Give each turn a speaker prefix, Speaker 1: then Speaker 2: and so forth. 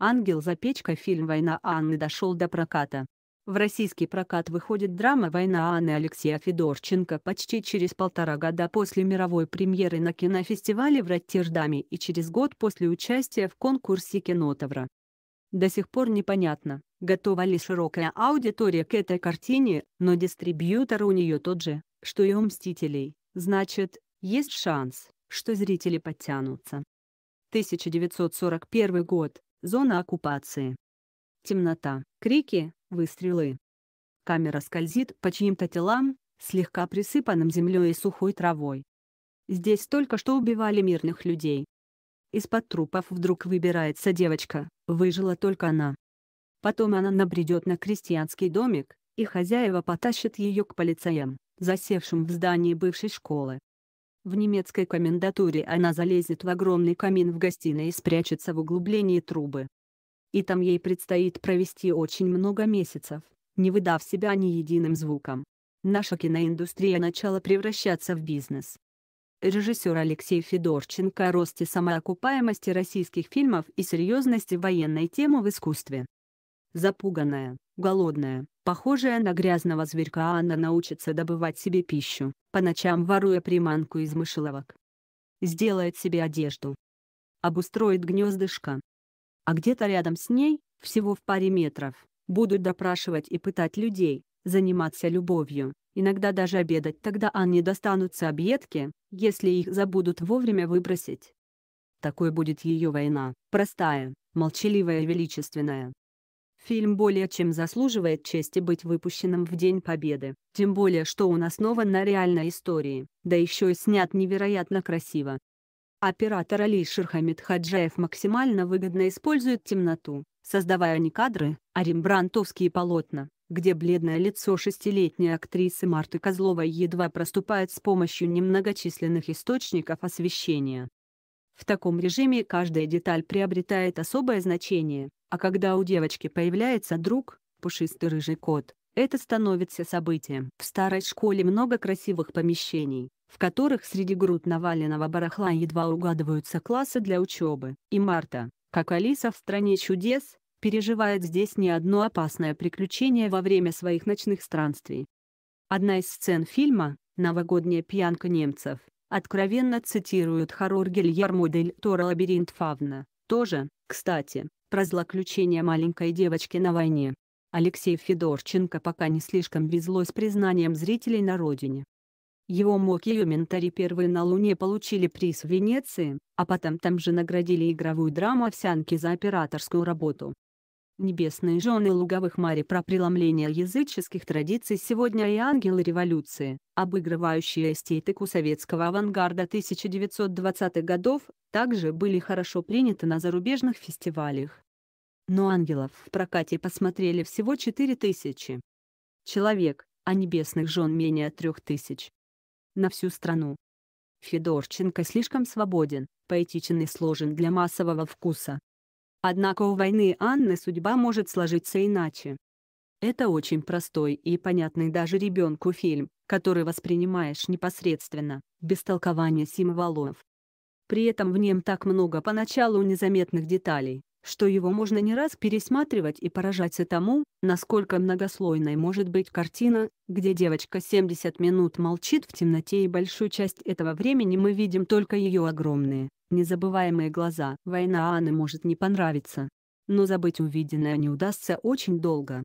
Speaker 1: «Ангел за печкой» фильм «Война Анны» дошел до проката. В российский прокат выходит драма «Война Анны» Алексея Федорченко почти через полтора года после мировой премьеры на кинофестивале в Роттердаме и через год после участия в конкурсе кинотавра. До сих пор непонятно, готова ли широкая аудитория к этой картине, но дистрибьютор у нее тот же, что и у «Мстителей», значит, есть шанс, что зрители подтянутся. 1941 год. Зона оккупации. Темнота, крики, выстрелы. Камера скользит по чьим-то телам, слегка присыпанным землей и сухой травой. Здесь только что убивали мирных людей. Из-под трупов вдруг выбирается девочка, выжила только она. Потом она набредет на крестьянский домик, и хозяева потащат ее к полицаям, засевшим в здании бывшей школы. В немецкой комендатуре она залезет в огромный камин в гостиной и спрячется в углублении трубы. И там ей предстоит провести очень много месяцев, не выдав себя ни единым звуком. Наша киноиндустрия начала превращаться в бизнес. Режиссер Алексей Федорченко о росте самоокупаемости российских фильмов и серьезности военной темы в искусстве. Запуганная, голодная. Похожая на грязного зверька она научится добывать себе пищу, по ночам воруя приманку из мышеловок. Сделает себе одежду. Обустроит гнездышко. А где-то рядом с ней, всего в паре метров, будут допрашивать и пытать людей, заниматься любовью, иногда даже обедать, тогда Анне достанутся объедки, если их забудут вовремя выбросить. Такой будет ее война, простая, молчаливая и величественная, Фильм более чем заслуживает чести быть выпущенным в День Победы, тем более что он основан на реальной истории, да еще и снят невероятно красиво. Оператор Али Шерхамид Хаджаев максимально выгодно использует темноту, создавая не кадры, а рембрантовские полотна, где бледное лицо шестилетней актрисы Марты Козловой едва проступает с помощью немногочисленных источников освещения. В таком режиме каждая деталь приобретает особое значение, а когда у девочки появляется друг, пушистый рыжий кот, это становится событием. В старой школе много красивых помещений, в которых среди груд наваленного барахла едва угадываются классы для учебы. И Марта, как Алиса в «Стране чудес», переживает здесь не одно опасное приключение во время своих ночных странствий. Одна из сцен фильма «Новогодняя пьянка немцев» откровенно цитирует хоррор Гильермо дель Торо «Лабиринт Фавна». Тоже, кстати, про злоключение маленькой девочки на войне. Алексей Федорченко пока не слишком везло с признанием зрителей на родине. Его ментари первые на Луне получили приз в Венеции, а потом там же наградили игровую драму «Овсянки» за операторскую работу. Небесные жены луговых Мари про преломление языческих традиций сегодня и ангелы революции, обыгрывающие эстетику советского авангарда 1920-х годов, также были хорошо приняты на зарубежных фестивалях. Но ангелов в прокате посмотрели всего 4000 человек, а небесных жен менее 3000 на всю страну. Федорченко слишком свободен, поэтичен и сложен для массового вкуса. Однако у войны Анны судьба может сложиться иначе. Это очень простой и понятный даже ребенку фильм, который воспринимаешь непосредственно, без толкования символов. При этом в нем так много поначалу незаметных деталей, что его можно не раз пересматривать и поражаться тому, насколько многослойной может быть картина, где девочка 70 минут молчит в темноте и большую часть этого времени мы видим только ее огромные, Незабываемые глаза. Война Анны может не понравиться. Но забыть увиденное не удастся очень долго.